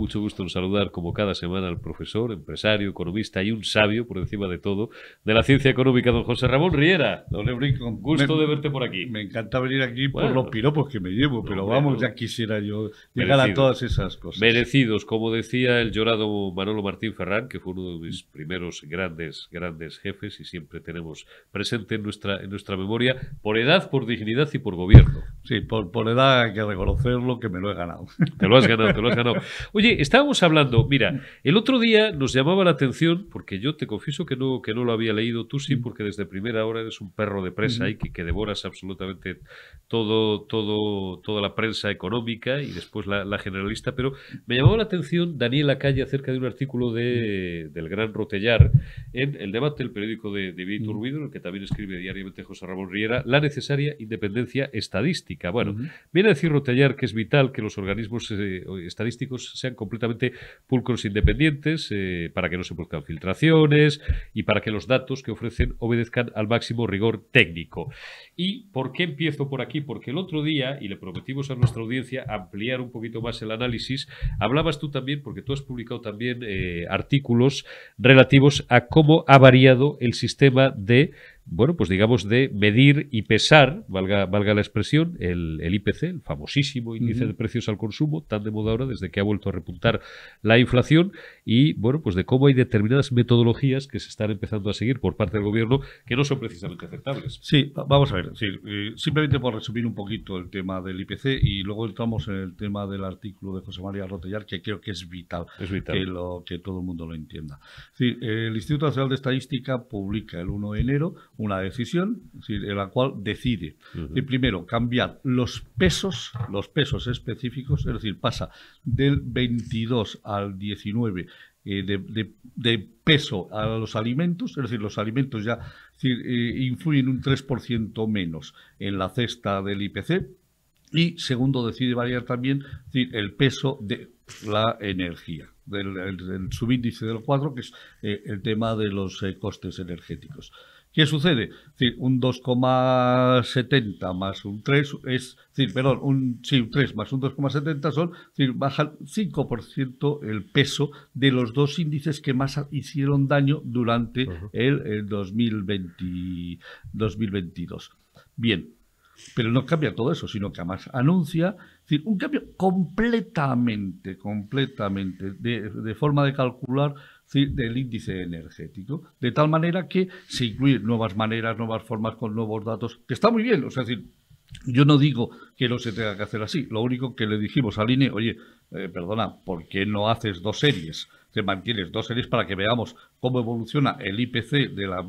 mucho gusto en saludar, como cada semana, al profesor, empresario, economista y un sabio, por encima de todo, de la ciencia económica, don José Ramón Riera. Don con gusto de verte por aquí. Me encanta venir aquí por los piropos que me llevo, pero vamos, ya quisiera yo llegar a todas esas cosas. Merecidos, como decía el llorado Manolo Martín Ferrán, que fue uno de mis primeros grandes, grandes jefes y siempre tenemos presente en nuestra, en nuestra memoria, por edad, por dignidad y por gobierno. Sí, por, por edad hay que reconocerlo, que me lo he ganado. Te lo has ganado, te lo has ganado. Oye, estábamos hablando, mira, mm. el otro día nos llamaba la atención, porque yo te confieso que no, que no lo había leído, tú sí, mm. porque desde primera hora eres un perro de presa mm. y que, devoras absolutamente todo, todo, toda la prensa económica y después la, generalista, pero me llamaba la atención Daniela Calle acerca de un artículo del gran Rotellar en El Debate, del periódico de, de Víctor en el que también escribe diariamente José Ramón Riera, la necesaria independencia estadística. Bueno, mm-hmm. viene a decir Rotellar que es vital que los organismos eh, estadísticos sean completamente pulcros independientes eh, para que no se produzcan filtraciones y para que los datos que ofrecen obedezcan al máximo rigor técnico. ¿Y por qué empiezo por aquí? Porque el otro día, y le prometimos a nuestra audiencia ampliar un poquito más el análisis, hablabas tú también, porque tú has publicado también eh, artículos relativos a cómo ha variado el sistema de bueno, pues digamos, de medir y pesar, valga, valga la expresión, el, IPC, el famosísimo índice de precios al consumo, tan de moda ahora desde que ha vuelto a repuntar la inflación, y bueno, pues de cómo hay determinadas metodologías que se están empezando a seguir por parte del gobierno que no son precisamente aceptables. Sí, vamos a ver, eh, simplemente por resumir un poquito el tema del IPC y luego entramos en el tema del artículo de José María Rotellar, que creo que es vital, Que, lo, que todo el mundo lo entienda. Sí, el Instituto Nacional de Estadística publica el 1 de enero una decisión, en la cual decide, primero, cambiar los pesos, los pesos específicos, es decir, pasa del 22 al 19 eh, de, peso a los alimentos, es decir, los alimentos ya eh, influyen un 3% menos en la cesta del IPC, y segundo, decide variar también el peso de la energía, del, subíndice del cuadro, que es eh, el tema de los costes energéticos. ¿Qué sucede? un 2,70 más un 3 es, decir, perdón, un, sí, un 3 más un 2,70 son, es bajan 5% el peso de los dos índices que más hicieron daño durante el, el 2020, 2022. Bien, pero no cambia todo eso, sino que además anuncia un cambio completamente, completamente de, forma de calcular del índice energético, de tal manera que se incluyen nuevas maneras, nuevas formas con nuevos datos, que está muy bien, o sea, yo no digo que no se tenga que hacer así, lo único que le dijimos al INE, oye, eh, perdona, ¿por qué no haces dos series? Te mantienes dos series para que veamos cómo evoluciona el IPC de la,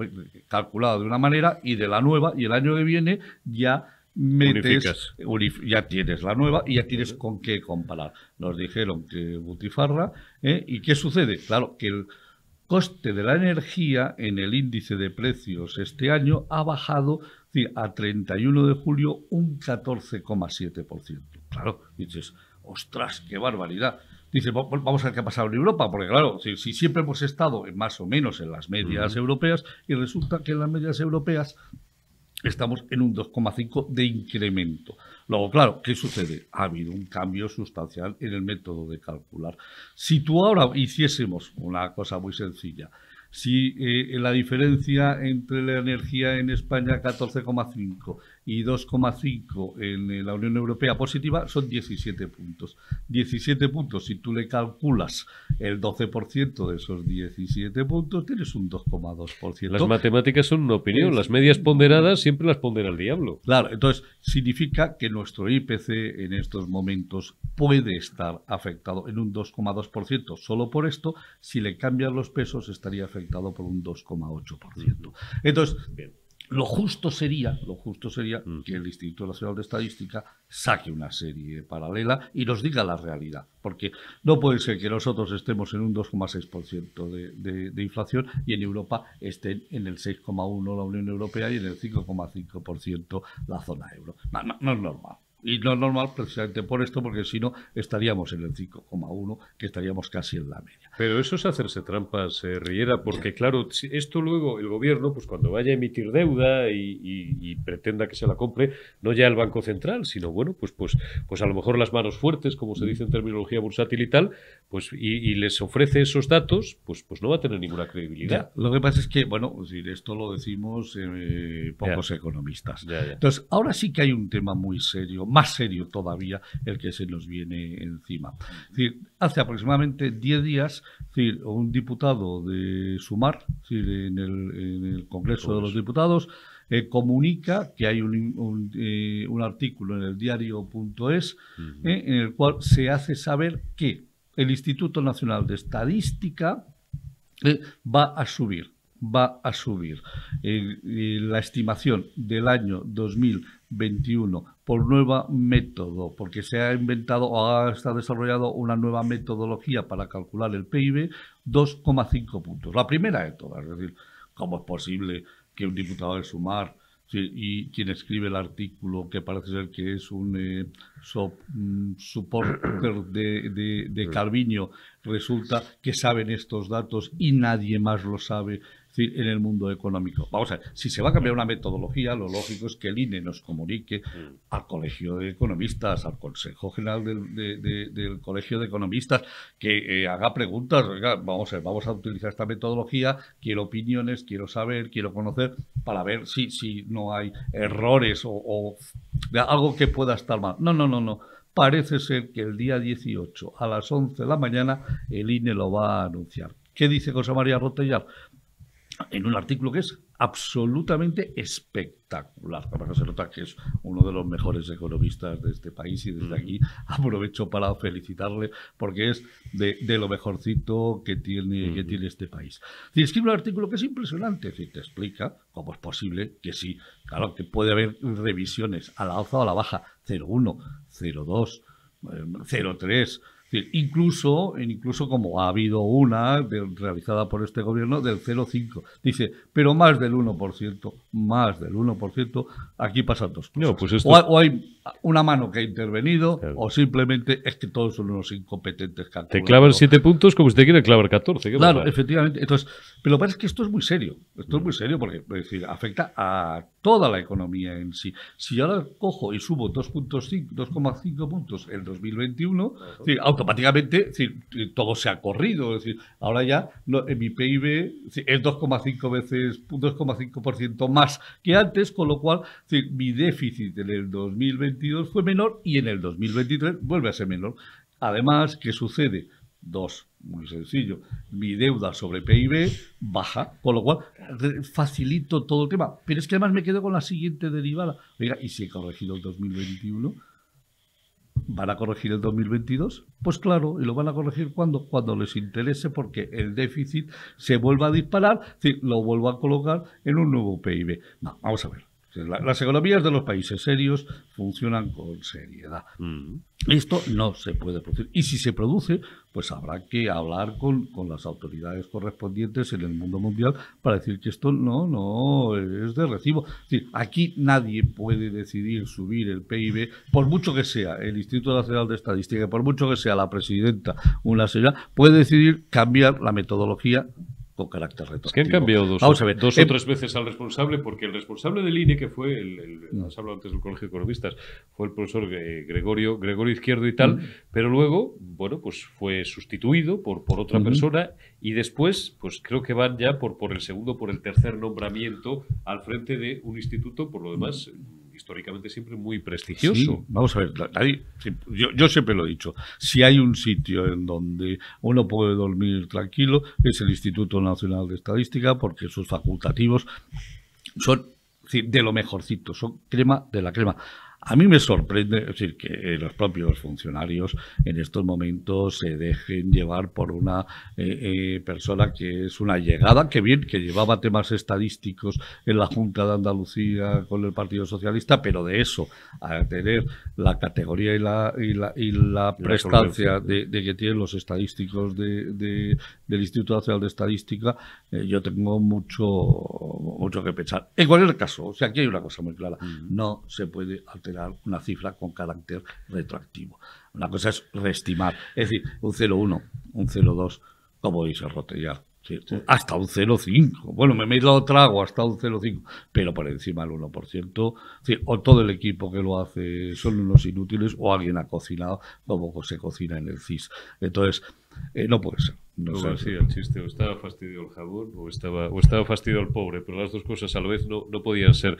calculado de una manera y de la nueva, y el año que viene ya ya tienes la nueva y ya tienes con qué comparar. Nos dijeron que Butifarra, ¿eh? ¿y qué sucede? Claro, que el coste de la energía en el índice de precios este año ha bajado a 31 de julio un 14,7%. Claro, dices, ostras, qué barbaridad. Dices, vamos a ver qué ha pasado en Europa, porque claro, si, siempre hemos estado más o menos en las medias europeas y resulta que en las medias europeas estamos en un 2,5 de incremento. Luego, claro, ¿qué sucede? Ha habido un cambio sustancial en el método de calcular. Si tú ahora hiciésemos una cosa muy sencilla, si eh, la diferencia entre la energía en España 14,5 y 2,5 en eh, la Unión Europea positiva son 17 puntos. 17 puntos, si tú le calculas el 12% de esos 17 puntos, tienes un 2,2%. Las matemáticas son una opinión, las medias ponderadas siempre las pondera el diablo. Claro, entonces significa que nuestro IPC en estos momentos puede estar afectado en un 2,2%. Solo por esto, si le cambian los pesos, estaría afectado por un 2,8%. Entonces, lo justo sería, lo justo sería que el Instituto Nacional de Estadística saque una serie paralela y nos diga la realidad, porque no puede ser que nosotros estemos en un 2,6% de, de, inflación y en Europa estén en el 6,1% la Unión Europea y en el 5,5% la zona euro. no es normal. Y no normal precisamente por esto, porque si no estaríamos en el 5,1, que estaríamos casi en la media. Pero eso es hacerse trampas, se eh, Riera, porque claro, esto luego el gobierno, pues cuando vaya a emitir deuda y, pretenda que se la compre, no ya el Banco Central, sino bueno, pues, pues, pues a lo mejor las manos fuertes, como se mm. dice en terminología bursátil y tal, pues y, les ofrece esos datos, pues, pues no va a tener ninguna credibilidad. lo que pasa es que, bueno, esto lo decimos eh, pocos economistas. Entonces, ahora sí que hay un tema muy serio más serio todavía el que se nos viene encima. decir, hace aproximadamente 10 días, un diputado de Sumar, en, el, Congreso de los Diputados, eh, comunica que hay un, eh, artículo en el diario.es punto es, eh, en el cual se hace saber que el Instituto Nacional de Estadística va a subir va a subir. la estimación del año 2021 por nuevo método, porque se ha inventado o ha, está desarrollado una nueva metodología para calcular el PIB, 2,5 puntos. La primera de todas, es decir, ¿cómo es posible que un diputado de Sumar y quien escribe el artículo, que parece ser que es un eh, mm, de, de, de Calviño, resulta que saben estos datos y nadie más lo sabe en el mundo económico. Vamos a ver, si se va a cambiar una metodología, lo lógico es que el INE nos comunique mm. al Colegio de Economistas, al Consejo General del, Colegio de Economistas, que eh, haga preguntas, vamos a vamos a utilizar esta metodología, quiero opiniones, quiero saber, quiero conocer, para ver si, si no hay errores o, algo que pueda estar mal. No, no, no, no. Parece ser que el día 18 a las 11 de la mañana el INE lo va a anunciar. ¿Qué dice José María Rotellar? en un artículo que es absolutamente espectacular. se que es uno de los mejores economistas de este país y desde aquí aprovecho para felicitarle porque es de, lo mejorcito que tiene, que tiene este país. Y escribe un artículo que es impresionante, que te explica cómo es posible que sí, claro que puede haber revisiones a la alza o a la baja, 0,1, 0,2, 0,3 Incluso, incluso como ha habido una realizada por este gobierno del 0,5. Dice, pero más del 1%, más del 1%, aquí pasan dos cosas. No, pues esto... o hay una mano que ha intervenido o simplemente es que todos son unos incompetentes. Te clavan siete puntos como usted quiere clavar 14. Claro, efectivamente. Entonces, pero parece que esto es muy serio. Esto es muy serio porque decir, afecta a toda la economía en sí. Si yo ahora cojo y subo 2,5 puntos en 2021, automáticamente todo se ha corrido. Es decir, ahora ya no, en mi PIB es, 2,5 veces 2,5% más que antes, con lo cual mi déficit en el 2021 fue menor y en el 2023 vuelve a ser menor. Además, ¿qué sucede? Dos, muy sencillo. Mi deuda sobre PIB baja, con lo cual facilito todo el tema. Pero es que además me quedo con la siguiente derivada. Oiga, ¿y si he corregido el 2021? ¿Van a corregir el 2022? Pues claro, y lo van a corregir cuando cuando les interese porque el déficit se vuelva a disparar, es decir, lo vuelvo a colocar en un nuevo PIB. No, vamos a ver las economías de los países serios funcionan con seriedad. Mm. Esto no se puede producir. Y si se produce, pues habrá que hablar con, con, las autoridades correspondientes en el mundo mundial para decir que esto no, no es de recibo. Es decir, aquí nadie puede decidir subir el PIB, por mucho que sea el Instituto Nacional de Estadística, por mucho que sea la presidenta, una señora, puede decidir cambiar la metodología carácter retroactivo. Es que han cambiado dos, o eh, tres veces al responsable, porque el responsable del INE, que fue, el, el mm. antes del Colegio de Economistas, fue el profesor eh, Gregorio, Gregorio Izquierdo y tal, mm. pero luego, bueno, pues fue sustituido por, por otra mm-hmm. persona y después, pues creo que van ya por, por el segundo, por el tercer nombramiento al frente de un instituto, por lo demás históricamente siempre muy prestigioso. vamos a ver, yo, yo, siempre lo he dicho, si hay un sitio en donde uno puede dormir tranquilo es el Instituto Nacional de Estadística porque sus facultativos son de lo mejorcito, son crema de la crema. A mí me sorprende, decir, que eh, los propios funcionarios en estos momentos se dejen llevar por una eh, eh, persona que es una llegada, que bien, que llevaba temas estadísticos en la Junta de Andalucía con el Partido Socialista, pero de eso, a tener la categoría y la, y la, prestancia de, que tienen los estadísticos del Instituto Nacional de Estadística, yo tengo mucho, mucho que pensar. En cualquier caso, o sea, aquí hay una cosa muy clara, no se puede alterar una cifra con carácter retroactivo. Una cosa es reestimar, es decir, un 0,1, un 0,2, como dice Rotellar, sí, hasta un 0,5. Bueno, me he dado trago hasta un 0,5, pero por encima del 1%, o todo el equipo que lo hace son unos inútiles, o alguien ha cocinado como se cocina en el CIS. Entonces, eh, no puede ser. No sé sí, el chiste, o estaba fastidio el jabón o estaba, o estaba fastidiado el pobre, pero las dos cosas a la vez no, no podían ser.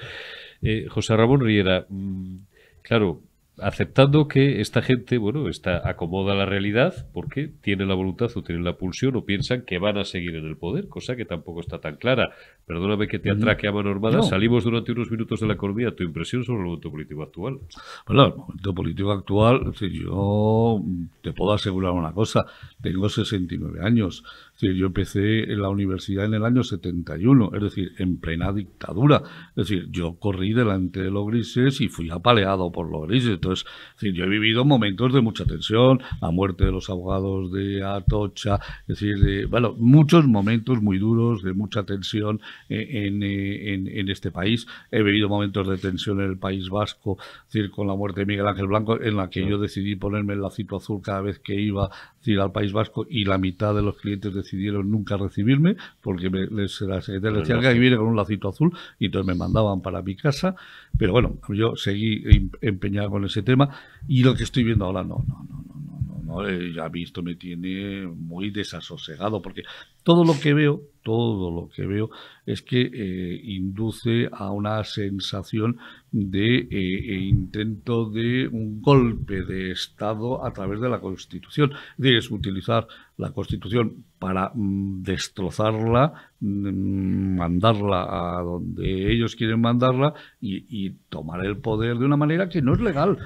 Eh, José Ramón Riera, mm, claro, aceptando que esta gente, bueno, está, acomoda la realidad porque tiene la voluntad o tiene la pulsión o piensan que van a seguir en el poder, cosa que tampoco está tan clara. Perdóname que te atraque a mano armada. Salimos durante unos minutos de la economía. ¿Tu impresión sobre el momento político actual? Bueno, el momento político actual, yo te puedo asegurar una cosa. Tengo 69 años yo empecé en la universidad en el año 71, es decir, en plena dictadura. Es decir, yo corrí delante de los grises y fui apaleado por los grises. Entonces, yo he vivido momentos de mucha tensión, la muerte de los abogados de Atocha, es decir, bueno, muchos momentos muy duros, de mucha tensión en, este país. He vivido momentos de tensión en el País Vasco, decir, con la muerte de Miguel Ángel Blanco, en la que yo decidí ponerme el lacito azul cada vez que iba al País Vasco y la mitad de los clientes decían decidieron nunca recibirme porque les, la secretaria decía que viene con un lacito azul y entonces me mandaban para mi casa. Pero bueno, yo seguí empeñado con ese tema y lo que estoy viendo ahora no, no, no, no, no, no, no ya visto me tiene muy desasosegado porque todo lo que veo, todo lo que veo es que eh, induce a una sensación de eh, e intento de un golpe de Estado a través de la Constitución. Es utilizar la Constitución para mm, destrozarla, mm, mandarla a donde ellos quieren mandarla y, tomar el poder de una manera que no es legal.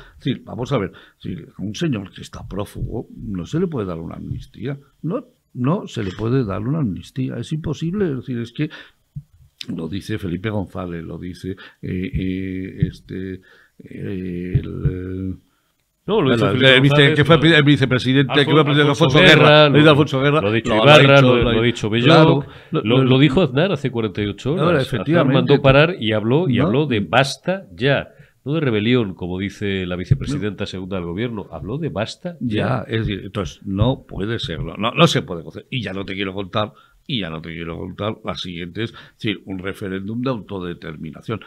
vamos a ver, si un señor que está prófugo no se le puede dar una amnistía. No no se le puede dar una amnistía. Es imposible, es decir, es que lo dice Felipe González, lo dice eh, eh, este eh, el, no, lo dice Felipe el, que fue el vicepresidente, que Alfonso, Guerra, lo, Alfonso Guerra, lo, dicho Ibarra, lo, ha dicho Bellón, lo, dijo Aznar hace 48 horas. efectivamente, mandó parar y habló, y habló de basta ya no de rebelión, como dice la vicepresidenta segunda del gobierno, habló de basta. Ya, es decir, entonces no puede serlo, no, no se puede Y ya no te quiero contar, y ya no te quiero contar las siguientes, es decir, un referéndum de autodeterminación.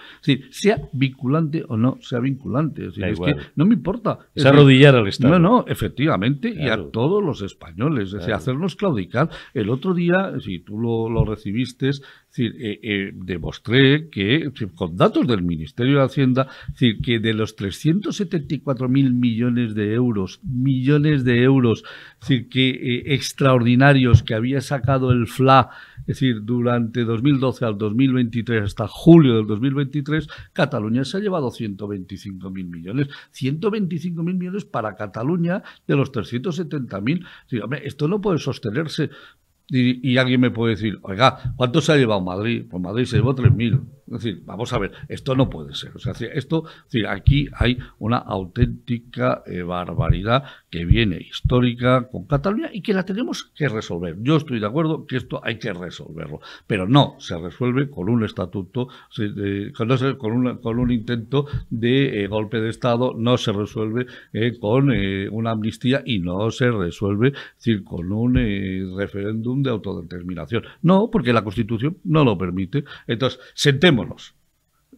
sea vinculante o no sea vinculante, es es que no me importa. Es, arrodillar al Estado. No, no, efectivamente, y a todos los españoles, es decir, hacernos claudicar. El otro día, si tú lo, lo recibiste, decir, eh, eh, demostré que, con datos del Ministerio de Hacienda, decir, que de los 374.000 millones de euros, millones de euros, decir, que eh, extraordinarios que había sacado el FLA, es decir, durante 2012 al 2023, hasta julio del 2023, Cataluña se ha llevado 125.000 millones. 125.000 millones para Cataluña de los 370.000. Esto no puede sostenerse y, alguien me puede decir, oiga, ¿cuánto se ha llevado Madrid? Pues Madrid se llevó 3.000. Es decir, vamos a ver, esto no puede ser. O sea, esto, aquí hay una auténtica eh, barbaridad que viene histórica con Cataluña y que la tenemos que resolver. Yo estoy de acuerdo que esto hay que resolverlo, pero no se resuelve con un estatuto, con, un, intento de eh, golpe de Estado, no se resuelve eh, con una amnistía y no se resuelve con un referéndum de autodeterminación. No, porque la Constitución no lo permite. Entonces, sentemos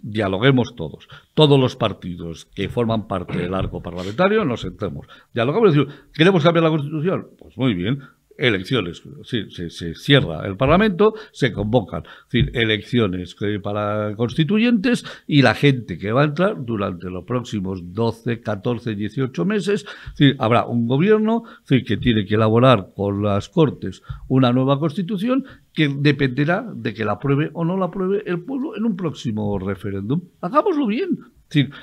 dialoguemos todos, todos los partidos que forman parte del arco parlamentario, nos sentemos, dialogamos y decimos, ¿queremos cambiar la Constitución? Pues muy bien, elecciones. Se, se, cierra el Parlamento, se convocan elecciones eh, para constituyentes y la gente que va a entrar durante los próximos 12, 14, 18 meses, habrá un gobierno que tiene que elaborar con las Cortes una nueva constitución que dependerá de que la apruebe o no la apruebe el pueblo en un próximo referéndum. Hagámoslo bien,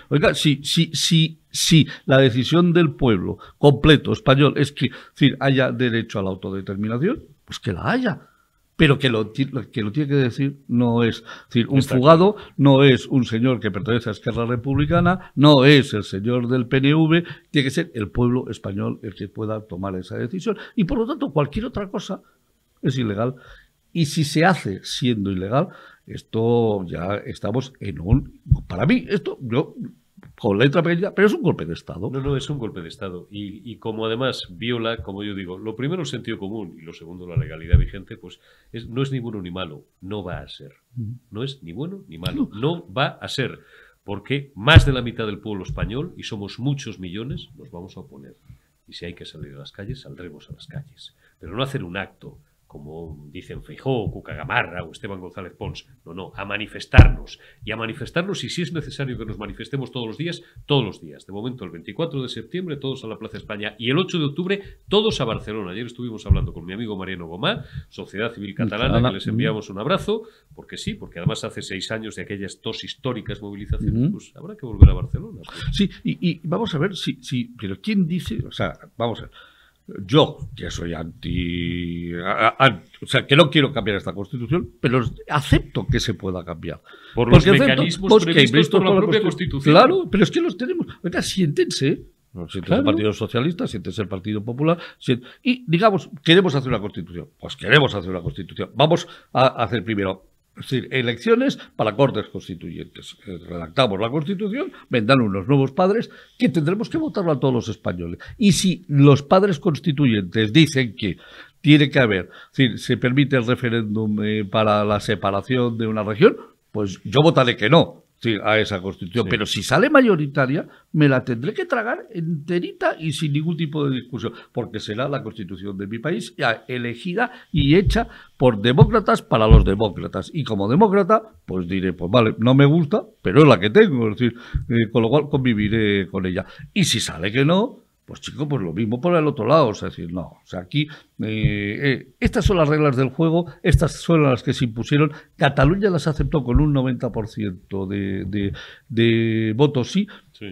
oiga, si, sí, sí, la decisión del pueblo completo español es que haya derecho a la autodeterminación, pues que la haya. Pero que lo, que lo tiene que decir no es, decir, un fugado, no es un señor que pertenece a Esquerra Republicana, no es el señor del PNV, tiene que ser el pueblo español el que pueda tomar esa decisión. Y por lo tanto, cualquier otra cosa es ilegal. Y si se hace siendo ilegal, esto ya estamos en un... Para mí, esto, yo con letra pequeña, pero es un golpe de Estado. No, no, es un golpe de Estado. Y, como además viola, como yo digo, lo primero el sentido común y lo segundo la legalidad vigente, pues es, no es ni bueno ni malo, no va a ser. No es ni bueno ni malo, no va a ser. Porque más de la mitad del pueblo español, y somos muchos millones, nos vamos a oponer. Y si hay que salir a las calles, saldremos a las calles. Pero no hacer un acto como dicen Feijó, Cuca Gamarra o Esteban González Pons. No, no, a manifestarnos. Y a manifestarnos, y si es necesario que nos manifestemos todos los días, todos los días. De momento, el 24 de septiembre, todos a la Plaza España y el 8 de octubre, todos a Barcelona. Ayer estuvimos hablando con mi amigo Mariano Gomá, Sociedad Civil Catalana, que les enviamos un abrazo, porque sí, porque además hace seis años de aquellas dos históricas movilizaciones, pues habrá que volver a Barcelona. Pues. Sí, y, vamos a ver si, si, pero ¿quién dice? O sea, vamos a ver yo, que soy anti, O sea, que no quiero cambiar esta constitución, pero acepto que se pueda cambiar. Por los mecanismos previstos por la, propia constitución. Claro, pero es que los tenemos. Venga, siéntense. el Partido Socialista, siéntese el Partido Popular. y digamos, queremos hacer una constitución. Pues queremos hacer una constitución. Vamos a hacer primero es decir, elecciones para cortes constituyentes. Eh, redactamos la Constitución, vendrán unos nuevos padres que tendremos que votarlo a todos los españoles. Y si los padres constituyentes dicen que tiene que haber, si se permite el referéndum eh, para la separación de una región, pues yo votaré que no. Sí, a esa constitución. Pero si sale mayoritaria, me la tendré que tragar enterita y sin ningún tipo de discusión, porque será la constitución de mi país ya elegida y hecha por demócratas para los demócratas. Y como demócrata, pues diré, pues vale, no me gusta, pero es la que tengo, es decir, eh, con lo cual conviviré con ella. Y si sale que no, pues chico, pues lo mismo por el otro lado, o sea, decir, no, o sea, aquí eh, eh, estas son las reglas del juego, estas son las que se impusieron, Cataluña las aceptó con un 90% de, votos sí,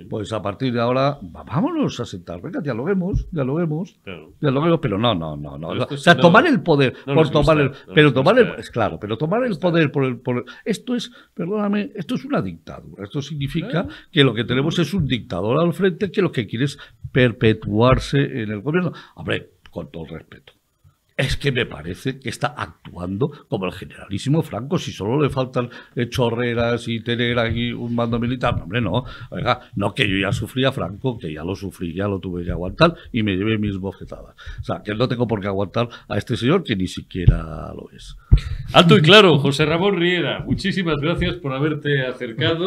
Pues a partir de ahora, vámonos a sentar, venga, dialoguemos, dialoguemos, lo dialoguemos, pero no, no, no, no. o sea, tomar el poder por tomar el. pero tomar el. Es claro, pero tomar el poder por el, por Esto es, perdóname, esto es una dictadura. Esto significa ¿Eh? que lo que tenemos es un dictador al frente que lo que quieres es perpetuarse en el gobierno. Hombre, con todo el respeto. Es que me parece que está actuando como el generalísimo Franco, si solo le faltan chorreras y tener aquí un mando militar. hombre, no. Oiga, no que yo ya sufría Franco, que ya lo sufrí, ya lo tuve que aguantar y me llevé mis bofetadas. O sea, que no tengo por qué aguantar a este señor que ni siquiera lo es. Alto y claro, José Ramón Riera, muchísimas gracias por haberte acercado.